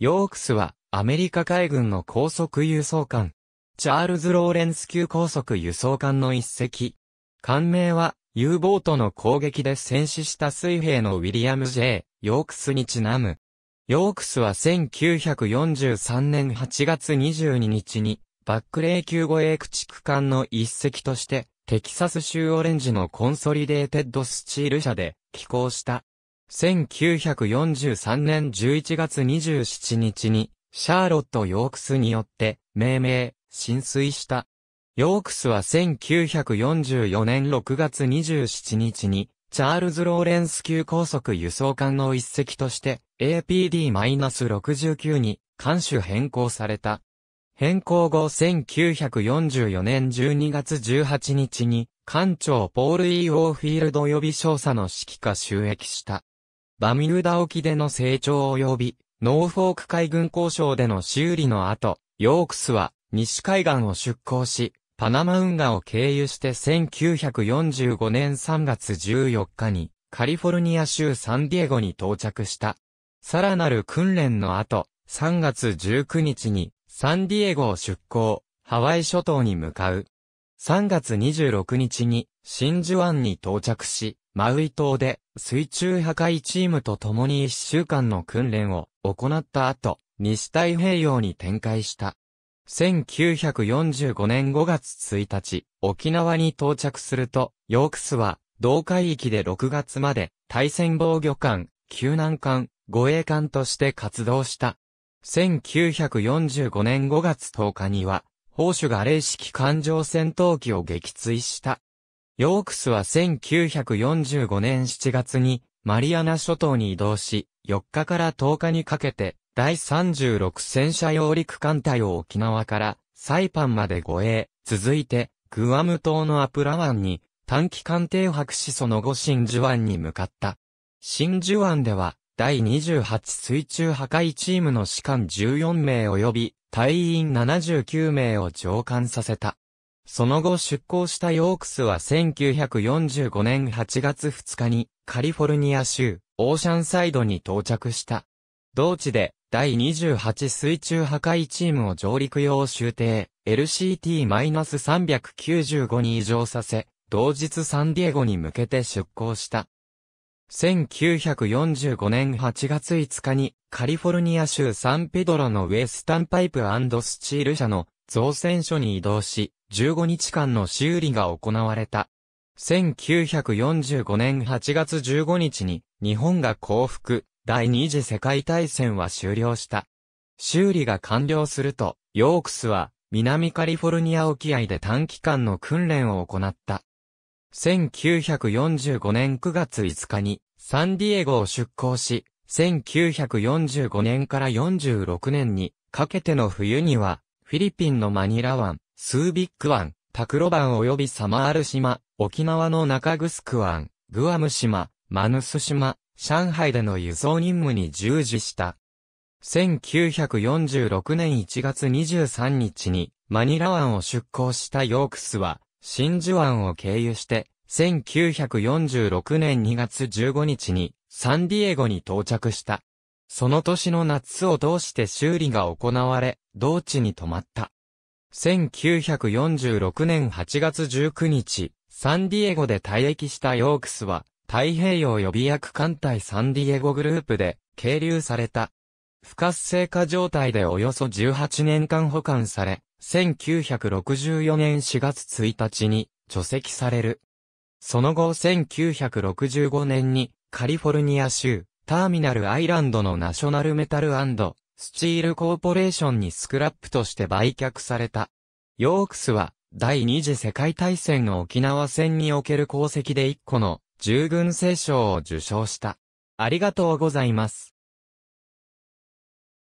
ヨークスは、アメリカ海軍の高速輸送艦。チャールズ・ローレンス級高速輸送艦の一隻。艦名は、U ボートの攻撃で戦死した水兵のウィリアム・ J・ ヨークスにちなむ。ヨークスは1943年8月22日に、バックレー級護衛駆逐艦の一隻として、テキサス州オレンジのコンソリデーテッドスチール社で寄港した。1943年11月27日に、シャーロット・ヨークスによって、命名、浸水した。ヨークスは1944年6月27日に、チャールズ・ローレンス級高速輸送艦の一隻として APD-69 に艦種変更された。変更後1944年12月18日に艦長ポール・ E・ オーフィールド予備少佐の指揮下収益した。バミューダ沖での成長及び、ノーフォーク海軍交渉での修理の後、ヨークスは西海岸を出港し、パナマ運河を経由して1945年3月14日にカリフォルニア州サンディエゴに到着した。さらなる訓練の後、3月19日にサンディエゴを出港、ハワイ諸島に向かう。3月26日に真珠湾に到着し、マウイ島で水中破壊チームと共に1週間の訓練を行った後、西太平洋に展開した。1945年5月1日、沖縄に到着すると、ヨークスは、同海域で6月まで、対戦防御艦、救難艦、護衛艦として活動した。1945年5月10日には、砲手が霊式艦上戦闘機を撃墜した。ヨークスは1945年7月にマリアナ諸島に移動し、4日から10日にかけて、第36戦車揚陸艦隊を沖縄からサイパンまで護衛、続いて、グアム島のアプラ湾に短期艦艇泊しその後真珠湾に向かった。真珠湾では、第28水中破壊チームの士官14名及び隊員79名を上官させた。その後出航したヨークスは1945年8月2日にカリフォルニア州オーシャンサイドに到着した。同地で第28水中破壊チームを上陸用終艇 LCT-395 に移乗させ、同日サンディエゴに向けて出航した。1945年8月5日にカリフォルニア州サンペドロのウェスタンパイプスチール社の造船所に移動し、15日間の修理が行われた。1945年8月15日に日本が降伏、第二次世界大戦は終了した。修理が完了すると、ヨークスは南カリフォルニア沖合で短期間の訓練を行った。1945年9月5日にサンディエゴを出港し、1945年から46年にかけての冬にはフィリピンのマニラ湾、スービック湾、タクロ湾及びサマール島、沖縄の中グスク湾、グアム島、マヌス島、上海での輸送任務に従事した。1946年1月23日にマニラ湾を出港したヨークスは真珠湾を経由して1946年2月15日にサンディエゴに到着した。その年の夏を通して修理が行われ、同地に泊まった。1946年8月19日、サンディエゴで退役したヨークスは、太平洋予備役艦隊サンディエゴグループで、係留された。不活性化状態でおよそ18年間保管され、1964年4月1日に除籍される。その後1965年にカリフォルニア州ターミナルアイランドのナショナルメタルスチールコーポレーションにスクラップとして売却された。ヨークスは、第二次世界大戦の沖縄戦における功績で1個の従軍聖賞を受賞した。ありがとうございます。